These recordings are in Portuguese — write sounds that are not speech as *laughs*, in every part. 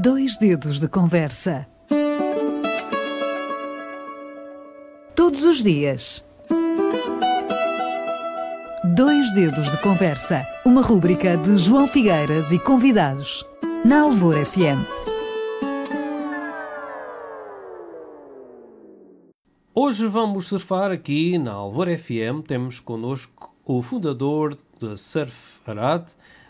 Dois Dedos de Conversa. Todos os dias. Dois Dedos de Conversa. Uma rúbrica de João Figueiras e convidados. Na Alvor FM. Hoje vamos surfar aqui na Alvor FM. Temos connosco o fundador da Surf Arad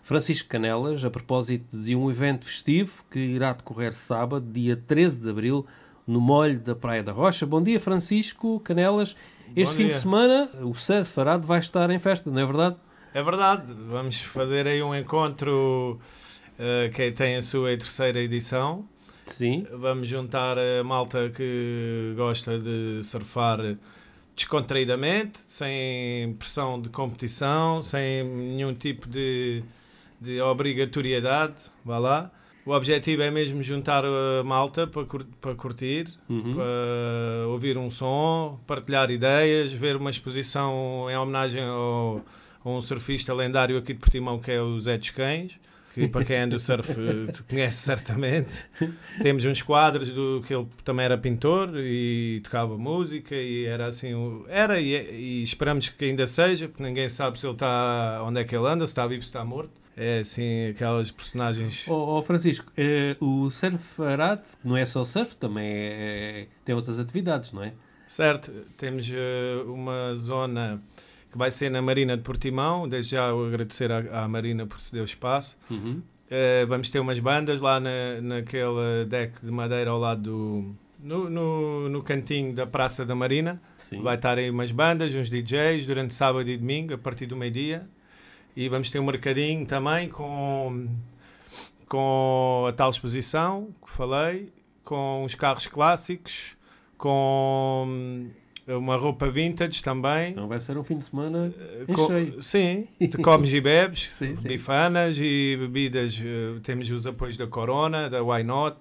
Francisco Canelas, a propósito de um evento festivo que irá decorrer sábado, dia 13 de abril, no molho da Praia da Rocha. Bom dia, Francisco Canelas. Este Bom fim dia. de semana o Surf Farado vai estar em festa, não é verdade? É verdade, vamos fazer aí um encontro uh, que tem a sua terceira edição. Sim. Vamos juntar a malta que gosta de surfar descontraídamente, sem pressão de competição, sem nenhum tipo de de obrigatoriedade, vá lá. O objetivo é mesmo juntar a eh, malta para, cur para curtir, uhum. para ouvir um som, partilhar ideias, ver uma exposição em homenagem ao, a um surfista lendário aqui de Portimão que é o Zé dos Cães. Que para quem é do surf eh, *laughs* conhece certamente. Temos uns quadros do que ele também era pintor e tocava música e era assim, era e, é, e esperamos que ainda seja, porque ninguém sabe se ele está onde é que ele anda, se está vivo, se está morto. É, sim, aquelas personagens. Oh, oh Francisco, eh, o surf arad não é só surf, também é, é, tem outras atividades, não é? Certo, temos uh, uma zona que vai ser na Marina de Portimão, desde já agradecer à, à, Marina por ceder o espaço. Uhum. Uh, vamos ter umas bandas lá na, naquele deck de madeira ao lado do. No, no, no cantinho da Praça da Marina. Sim. Vai estar aí umas bandas, uns DJs, durante sábado e domingo, a partir do meio-dia e vamos ter um mercadinho também com, com a tal exposição que falei, com os carros clássicos, com uma roupa vintage também. Então vai ser um fim de semana eh, com, Sim, de comes e bebes, *laughs* sim, bifanas sim. e bebidas. Eh, temos os apoios da Corona, da Why Not,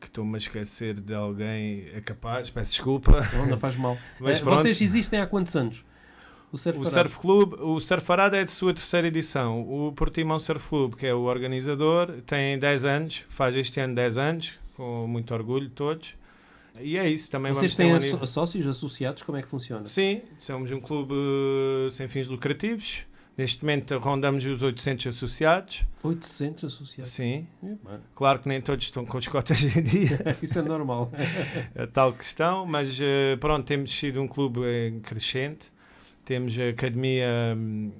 que estou-me a esquecer de alguém é capaz, peço desculpa. Não, não faz mal. *laughs* Mas é, vocês existem há quantos anos? O Surf, o Surf Club, o Surf Arada é de sua terceira edição. O Portimão Surf Club, que é o organizador, tem 10 anos, faz este ano 10 anos, com muito orgulho todos. E é isso, também Vocês têm asso sócios, associados, como é que funciona? Sim, somos um clube eh, sem fins lucrativos. Neste momento rondamos os 800 associados. 800 associados? Sim. É, claro que nem todos estão com as cotas em dia. *laughs* Isso é normal. A *laughs* é tal questão, mas eh, pronto, temos sido um clube eh, crescente temos a academia hum,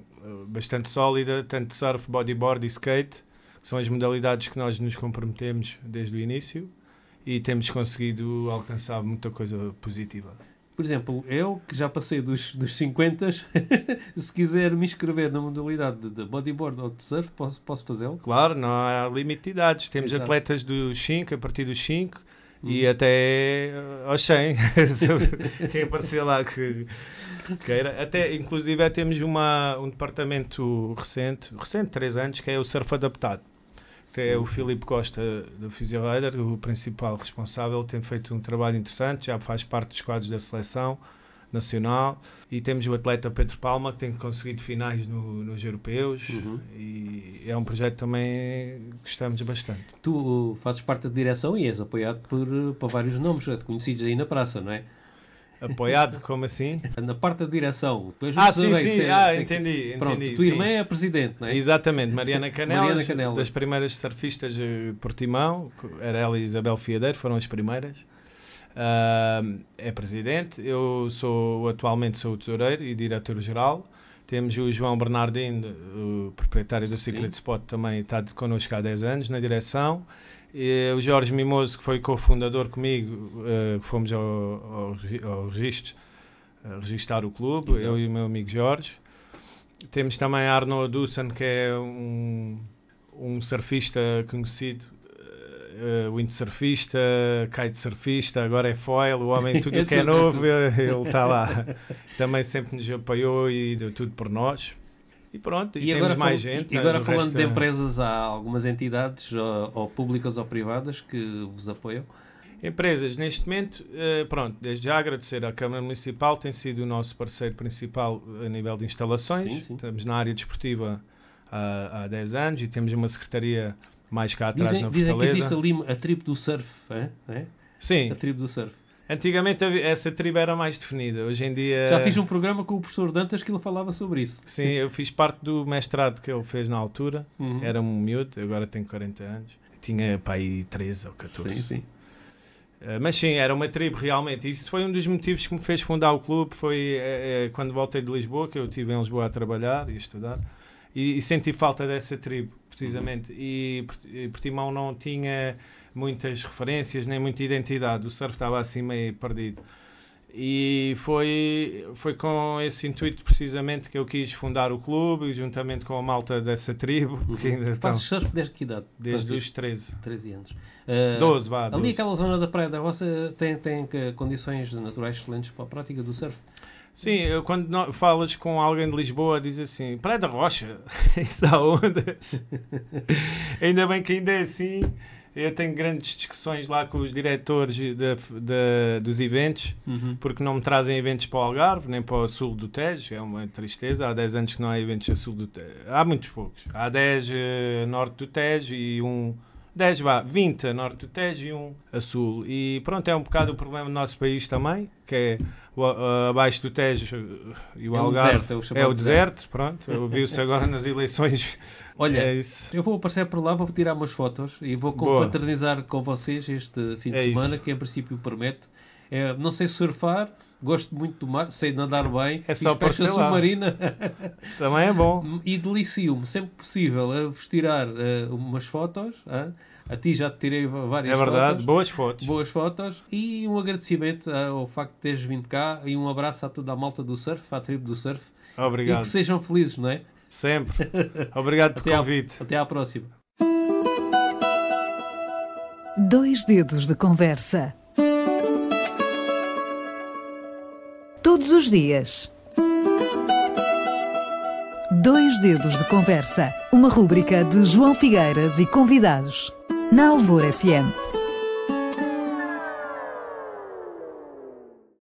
bastante sólida, tanto surf, bodyboard e skate, que são as modalidades que nós nos comprometemos desde o início e temos conseguido alcançar muita coisa positiva. Por exemplo, eu que já passei dos, dos 50, *laughs* se quiser me inscrever na modalidade de, de bodyboard ou de surf, posso, posso fazê-lo? Claro, não há limite de idades. Temos Exato. atletas dos 5, a partir dos 5, e uhum. até eh, aos 100, *laughs* quem aparecer lá que queira. Até, inclusive, temos uma, um departamento recente, recente, três anos, que é o Surf Adaptado. Que é o Filipe Costa, do Rider o principal responsável, tem feito um trabalho interessante, já faz parte dos quadros da seleção nacional e temos o atleta Pedro Palma que tem conseguido finais no, nos europeus uhum. e é um projeto que também gostamos bastante. Tu uh, fazes parte da direção e és apoiado por, uh, por vários nomes conhecidos aí na praça, não é? Apoiado, como assim? *laughs* Na parte da direção. Tu ah, sim, sim, ser, ah, entendi, que... Pronto, entendi. Tua sim. irmã é a presidente, não é? Exatamente, Mariana Canelas, Mariana Canela. das primeiras surfistas de eh, Portimão, era ela e Isabel Fiadeiro, foram as primeiras. Uh, é presidente, eu sou atualmente sou o tesoureiro e diretor-geral. Temos o João Bernardino, eh, o proprietário do Secret Spot, também está connosco há 10 anos na direção. E o Jorge Mimoso, que foi cofundador comigo, uh, fomos ao, ao, ao registro, registrar o clube, Exato. eu e o meu amigo Jorge. Temos também Arnaud Dussan, que é um, um surfista conhecido uh, windsurfista, kitesurfista, agora é foil, o homem *laughs* tudo é o que é, é novo, ele está lá. *laughs* Também sempre nos apoiou e deu tudo por nós. E pronto, e, e temos mais gente. E agora falando resto... de é- empresas, há algumas entidades, ou, ou, públicas ou privadas, que vos apoiam? Empresas, neste momento, eh, pronto, desde já agradecer à Câmara Municipal, tem sido o nosso parceiro principal a nível de instalações. Sim, sim. Estamos na área desportiva há, há 10 anos e temos uma secretaria mais cá atrás dizem, na Fortaleza. Dizem que existe ali a tribo do surf, é? é? Sim. A tribo do surf. Antigamente essa tribo era mais definida, hoje em dia... Já fiz um programa com o professor Dantas que ele falava sobre isso. Sim, eu fiz parte do mestrado que ele fez na altura, uhum. era um miúdo, agora tenho 40 anos, tinha pai 13 ou 14. Sim, sim. Eh, mas sim, era uma tribo realmente. Isso foi um dos motivos que me fez fundar o clube. Foi é, é, quando voltei de Lisboa, que eu estive em Lisboa a trabalhar e a estudar e, e senti falta dessa tribo, precisamente. Uhum. E, e Portimão não tinha muitas referências, nem muita identidade. O surf estava assim meio perdido. E foi, foi com esse intuito, precisamente, que eu quis fundar o clube, juntamente com a malta dessa tribo. Uhum. Que ainda Fazes estão... surf desde que idade? Desde Fazes os 13. 13 anos. Uh, ah, 12, vá. 12. Ali aquela zona da Praia da Roça tem, tem eh, condições naturais excelentes para a prática do surf. Sim, eu, quando falas com alguém de Lisboa, diz assim: Praia da Rocha, *laughs* isso dá ondas. *laughs* ainda bem que ainda é assim. Eu tenho grandes discussões lá com os diretores de, de, dos eventos, uhum. porque não me trazem eventos para o Algarve, nem para o sul do Tejo, é uma tristeza. Há 10 anos que não há eventos a sul do Tejo. Há muitos poucos. Há 10 uh, eh, norte do Tejo e um 10 vá, 20 a norte do Tejo e 1 a sul. E pronto, é um bocado o problema do nosso país também, que é o, abaixo do Tejo eh, e o é Algarve. Deserto, é, é o deserto, deserto. pronto. *laughs* Viu-se agora nas eleições. Olha, é eu vou passar por lá, vou tirar umas fotos e vou confraternizar com vocês este fim de é semana, isso. que em princípio promete. É, não sei surfar, Gosto muito do mar, sei nadar bem. É só para pesca submarina. Também é bom. E delicio-me sempre que possível a vos tirar uh, umas fotos. Uh, a ti já te tirei várias fotos. É verdade, fotos, boas fotos. Boas fotos. E um agradecimento eh, ao facto de teres vindo cá e um abraço a toda a malta do surf, à tribo do surf. Obrigado. E que sejam felizes, não é? Sempre. *laughs* Obrigado pelo convite. A, até à próxima. Dois dedos de conversa. todos os dias. Dois Dedos de Conversa, uma rúbrica de João Figueiras e convidados, na Alvor FM.